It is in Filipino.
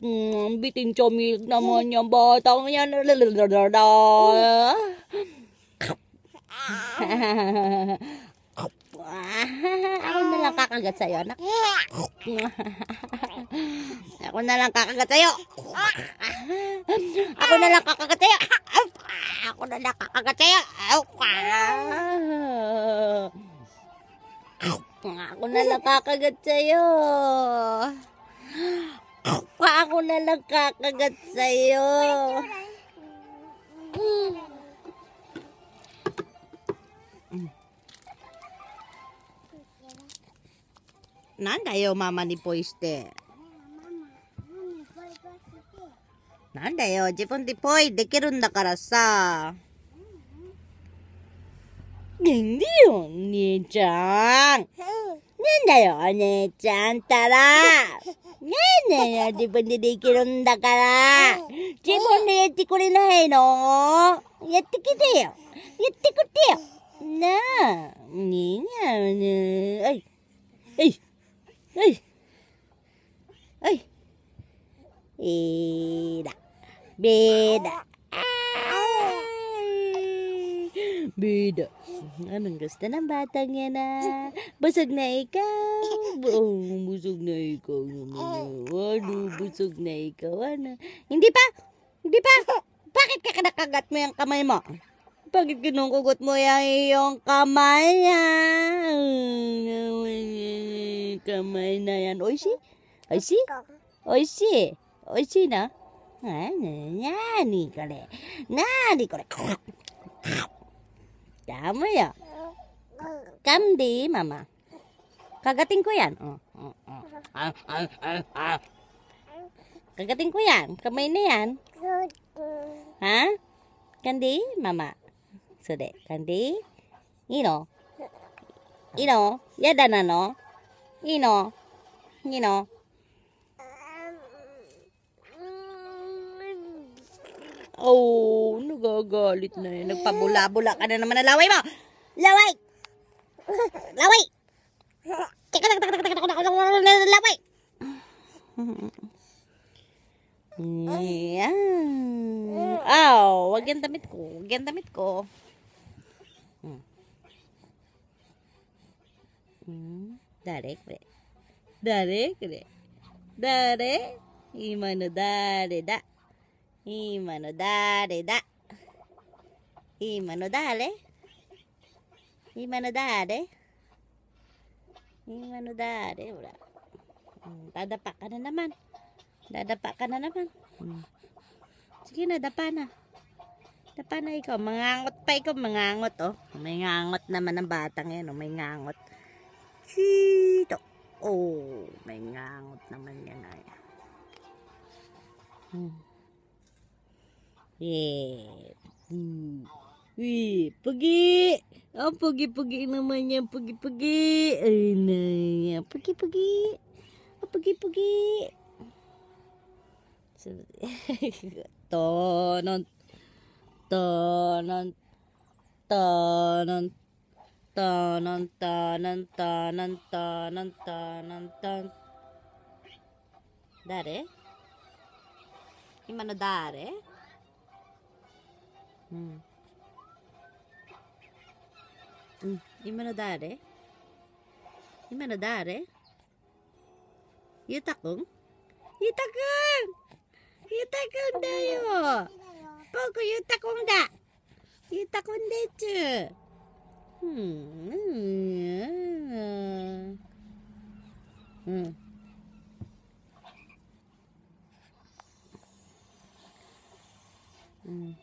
Mm, bitin chomik naman yung batang yan. Ako na lang kakagat sa'yo, anak. Ako na lang kakagat sa'yo. Ako na lang kakagat sa'yo. Ako na lang kakagat sa'yo. Ako na lang kakagat sa'yo. m a ako na nagkakagat sa'yo. なんだよ、ママにポイして。なんだよ、自分でポイできるんだからさ。なんで姉ちゃん。なんだよ、お姉ちゃんたら。ねえねえ、自分でできるんだから。自分でやってくれないのやってきてよ。やってくてよ。なあ、にえうね。え、い。はい。はい。はい。えーだ。べーだ。Bida. Anong gusto ng batang yan na? Ah? Busog na ikaw. Oh, busog na ikaw. Ano, busog na ikaw. Ano? Hindi pa! Hindi pa! Bakit ka nakagat mo yung kamay mo? Bakit kinukugot mo yung iyong kamay, ha? Ah? Kamay na yan. Oy, si? Oy, si? Oy, si? Oy, si na? Ay, ah, nani, kore. Nani, kore. Tama ya. Kandi, mama. Kagating ko yan. Oh, oh, oh. Ah, ah, ah, Kagating ko yan. Kamay na yan. Ha? Kandi, mama. Sude, kandi. Ino. Ino. Yada na no. Ino. Ino. Oh, nagagalit na yan. Nagpabula-bula ka na naman. Laway mo! Laway! Laway! Laway! Yan. oh, wag yan damit ko. Wag yan damit ko. Dare, kre. Dare, kre. Dare. Ima no dare da. 今の誰だ今の誰今の誰今の誰ほら、hmm, dadapa ka na naman dadapa ka na naman hmm. sige na dapa na dapa na ikaw mangangot pa ikaw mangangot oh may ngangot naman ang batang yan oh may ngangot chito oh may ngangot naman yan ay hmm. Eh. Hmm. Wih, pergi. Oh, pergi-pergi namanya pergi-pergi. Eh, nah. Ya. Pergi-pergi. Oh, pergi-pergi. Tonon. Tonon. Tonon. Tonon. Tonon. Tonon. Tonon. Tonon. Tonon. Dare? Imano dare? Dare? うんうん今の誰今の誰ゆうたくんゆうたくんゆうたくんだよ僕ゆうたくんだゆうたくんでちゅううん、うんうん